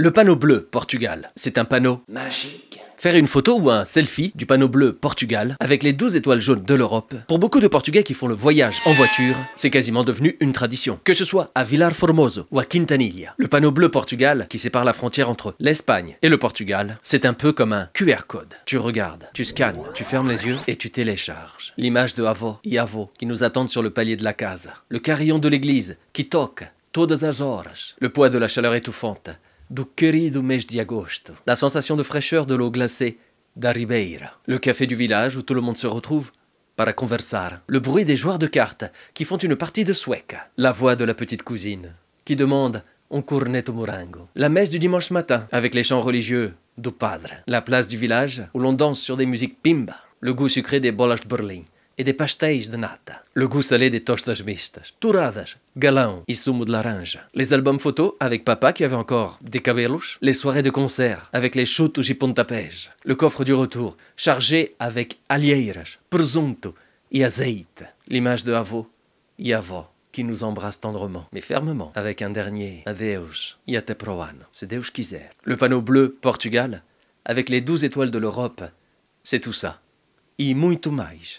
Le panneau bleu, Portugal, c'est un panneau magique. Faire une photo ou un selfie du panneau bleu Portugal avec les 12 étoiles jaunes de l'Europe, pour beaucoup de Portugais qui font le voyage en voiture, c'est quasiment devenu une tradition. Que ce soit à Vilar Formoso ou à Quintanilla, le panneau bleu Portugal qui sépare la frontière entre l'Espagne et le Portugal, c'est un peu comme un QR code. Tu regardes, tu scannes, tu fermes les yeux et tu télécharges. L'image de Avo et Avo qui nous attendent sur le palier de la casa, le carillon de l'église qui toque todas as horas, le poids de la chaleur étouffante du querido mês de la sensation de fraîcheur de l'eau glacée d'Aribeira. le café du village où tout le monde se retrouve para conversar, le bruit des joueurs de cartes qui font une partie de sueca la voix de la petite cousine qui demande un cornet au morango, la messe du dimanche matin avec les chants religieux du padre, la place du village où l'on danse sur des musiques pimba, le goût sucré des bolas de Berlin, et des pastéis de nata. Le goût salé des tostas mistas, touradas, galão Et sumo de laranja. Les albums photos avec papa qui avait encore des cabelos. Les soirées de concert avec les chutos y pontapés. Le coffre du retour chargé avec alheiras, presunto et azeite. L'image de avô et qui nous embrasse tendrement, mais fermement, avec un dernier Adeus, até te c'est Deus quiser. Le panneau bleu, Portugal, avec les douze étoiles de l'Europe, c'est tout ça. E muito mais.